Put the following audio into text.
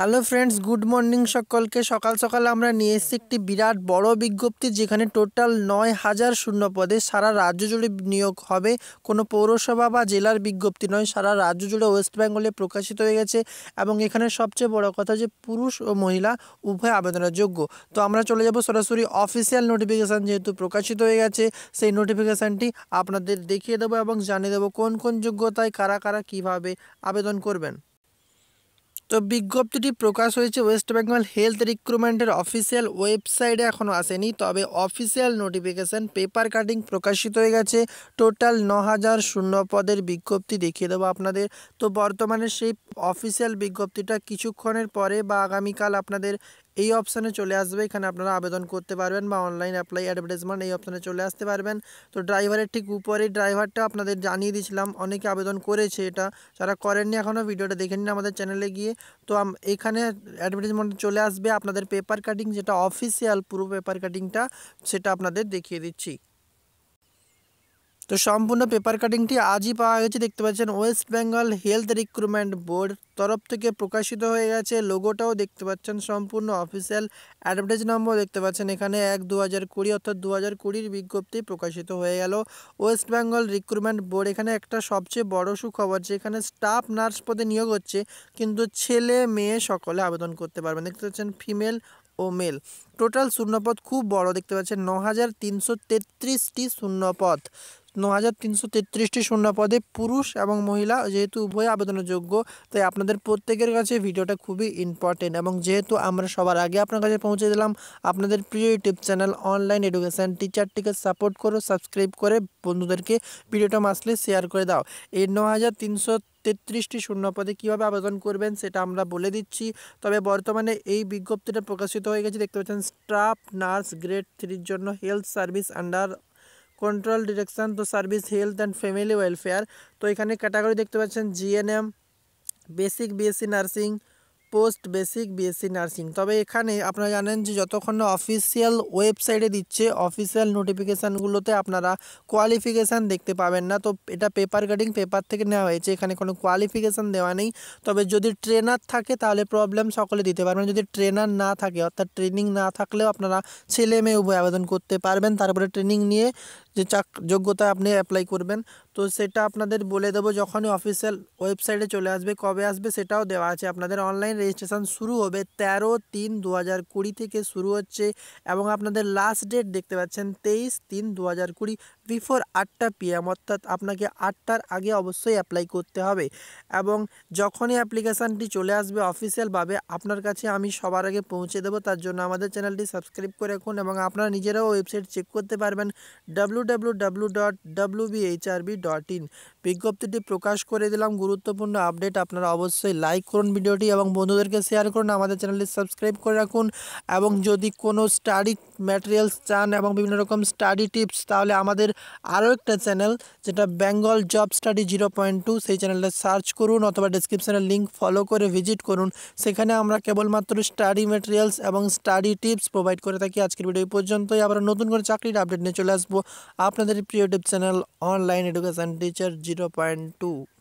hello friends good morning সকলকে সকাল সকাল আমরা নিয়ে এসেছি একটি বিরাট বড় বিজ্ঞপ্তি যেখানে টোটাল নয় হাজার শূন্য পদে সারা রাজ্য জুড়ে নিয়োগ হবে কোনো পৌরসভা বা জেলার বিজ্ঞপ্তি নয় সারা রাজ্য জুড়ে ওয়েস্ট বেঙ্গলে প্রকাশিত হয়ে গেছে এবং এখানে সবচেয়ে বড় কথা যে পুরুষ ও মহিলা উভয় আবেদনের যোগ্য তো আমরা চলে যাব সরাসরি অফিসিয়াল নোটিফিকেশান যেহেতু প্রকাশিত হয়ে গেছে সেই নোটিফিকেশানটি আপনাদের দেখিয়ে দেবো এবং জানিয়ে দেবো কোন কোন যোগ্যতায় কারা কারা কীভাবে আবেদন করবেন তো বিজ্ঞপ্তিটি প্রকাশ হয়েছে ওয়েস্ট বেঙ্গল হেলথ রিক্রুটমেন্টের অফিসিয়াল ওয়েবসাইটে এখনও আসেনি তবে অফিসিয়াল নোটিফিকেশান পেপার কাটিং প্রকাশিত হয়ে গেছে টোটাল ন হাজার শূন্য পদের বিজ্ঞপ্তি দেখিয়ে দেবো আপনাদের তো বর্তমানে সেই অফিসিয়াল বিজ্ঞপ্তিটা কিছুক্ষণের পরে বা আগামীকাল আপনাদের এই অপশানে চলে আসবে এখানে আপনারা আবেদন করতে পারবেন বা অনলাইন অ্যাপ্লাই অ্যাডভার্টাইজমেন্ট এই অপশানে চলে আসতে পারবেন তো ড্রাইভারের ঠিক উপরে ড্রাইভারটা আপনাদের জানিয়ে দিয়েছিলাম অনেকে আবেদন করেছে এটা যারা করেননি এখনও ভিডিওটা দেখেননি আমাদের চ্যানেলে গিয়ে তো এখানে অ্যাডভার্টাইজমেন্ট চলে আসবে আপনাদের পেপার কাটিং যেটা অফিসিয়াল পুরো পেপার কাটিংটা সেটা আপনাদের দেখিয়ে দিচ্ছি তো সম্পূর্ণ পেপার কাটিংটি আজই পাওয়া গেছে দেখতে পাচ্ছেন West Bengal health recruitment board তরফ থেকে প্রকাশিত হয়ে গেছে লোগোটাও দেখতে পাচ্ছেন সম্পূর্ণ অফিসিয়াল অ্যাডভার্টাইজ নম্বর দেখতে পাচ্ছেন এখানে এক দু হাজার কুড়ি অর্থাৎ দু হাজার কুড়ির বিজ্ঞপ্তি প্রকাশিত হয়ে গেল ওয়েস্ট বেঙ্গল রিক্রুটমেন্ট বোর্ড এখানে একটা সবচেয়ে বড় সুখবর যে এখানে স্টাফ নার্স পদে নিয়োগ হচ্ছে কিন্তু ছেলে মেয়ে সকলে আবেদন করতে পারবেন দেখতে পাচ্ছেন ফিমেল ও মেল টোটাল শূন্যপদ খুব বড় দেখতে পাচ্ছেন ন হাজার তিনশো তেত্রিশটি শূন্যপদ ন হাজার তিনশো তেত্রিশটি শূন্যপদে পুরুষ এবং মহিলা যেহেতু উভয় আবেদনের যোগ্য তাই আপনাদের প্রত্যেকের কাছে ভিডিওটা খুবই ইম্পর্টেন্ট এবং যেহেতু আমরা সবার আগে আপনার কাছে পৌঁছে দিলাম আপনাদের প্রিয় ইউটিউব চ্যানেল অনলাইন এডুকেশান টিচারটিকে সাপোর্ট করো সাবস্ক্রাইব করে বন্ধুদেরকে ভিডিওটা মাসলে শেয়ার করে দাও এই ন হাজার তিনশো তেত্রিশটি শূন্যপদে কীভাবে আবেদন করবেন সেটা আমরা বলে দিচ্ছি তবে বর্তমানে এই বিজ্ঞপ্তিটা প্রকাশিত হয়ে গেছে দেখতে পাচ্ছেন স্টাফ নার্স গ্রেড থ্রির জন্য health service under control direction to service health and family welfare তো এখানে ক্যাটাগরি দেখতে পাচ্ছেন GNM basic BSc nursing post basic BSc nursing তবে এখানে আপনারা জানেন যে যতক্ষণ না অফিসিয়াল ওয়েবসাইটে দিচ্ছে অফিসিয়াল নোটিফিকেশানগুলোতে আপনারা কোয়ালিফিকেশান দেখতে পাবেন না তো এটা পেপার কাটিং পেপার থেকে নেওয়া হয়েছে এখানে কোনো কোয়ালিফিকেশান দেওয়া নেই তবে যদি ট্রেনার থাকে তাহলে প্রবলেম সকলে দিতে পারবেন যদি ট্রেনার না থাকে অর্থাৎ ট্রেনিং না থাকলেও আপনারা ছেলে মেয়ে উভয় আবেদন করতে পারবেন তারপরে ট্রেনিং নিয়ে যে চাক যোগ্যতা আপনি অ্যাপ্লাই করবেন তো সেটা আপনাদের বলে দেবো যখনই অফিসিয়াল ওয়েবসাইটে চলে আসবে কবে আসবে সেটাও দেওয়া আছে আপনাদের অনলাইন রেজিস্ট্রেশন শুরু হবে তেরো তিন দু হাজার কুড়ি থেকে শুরু হচ্ছে এবং আপনাদের লাস্ট ডেট দেখতে পাচ্ছেন তেইশ তিন দু হাজার কুড়ি বিফোর আটটা পিএম অর্থাৎ আপনাকে আটটার আগে অবশ্যই অ্যাপ্লাই করতে হবে এবং যখনই অ্যাপ্লিকেশানটি চলে আসবে অফিসিয়ালভাবে আপনার কাছে আমি সবার আগে পৌঁছে দেবো তার জন্য আমাদের চ্যানেলটি সাবস্ক্রাইব করে রাখুন এবং আপনারা নিজেরাও ওয়েবসাইট চেক করতে পারবেন W W W dot W BHRB dot in বিজ্ঞপ্তিটি প্রকাশ করে দিলাম গুরুত্বপূর্ণ আপডেট আপনারা অবশ্যই লাইক করুন ভিডিওটি এবং বন্ধুদেরকে শেয়ার করুন আমাদের চ্যানেলটি সাবস্ক্রাইব করে রাখুন এবং যদি কোনো স্টাডি ম্যাটেরিয়ালস চান এবং বিভিন্ন রকম স্টাডি টিপস তাহলে আমাদের আরও একটা চ্যানেল যেটা Bengal job study zero point two সেই চ্যানেলটা সার্চ করুন অথবা ডিসক্রিপশানের লিঙ্ক ফলো করে ভিজিট করুন সেখানে আমরা কেবলমাত্র স্টাডি মেটেরিয়ালস এবং স্টাডি টিপস প্রোভাইড করে থাকি আজকের ভিডিও এই পর্যন্তই আবার নতুন করে চাকরির আপডেট নিয়ে চলে আসবো আপনাদের প্রিয় tip channel online education teacher zero point two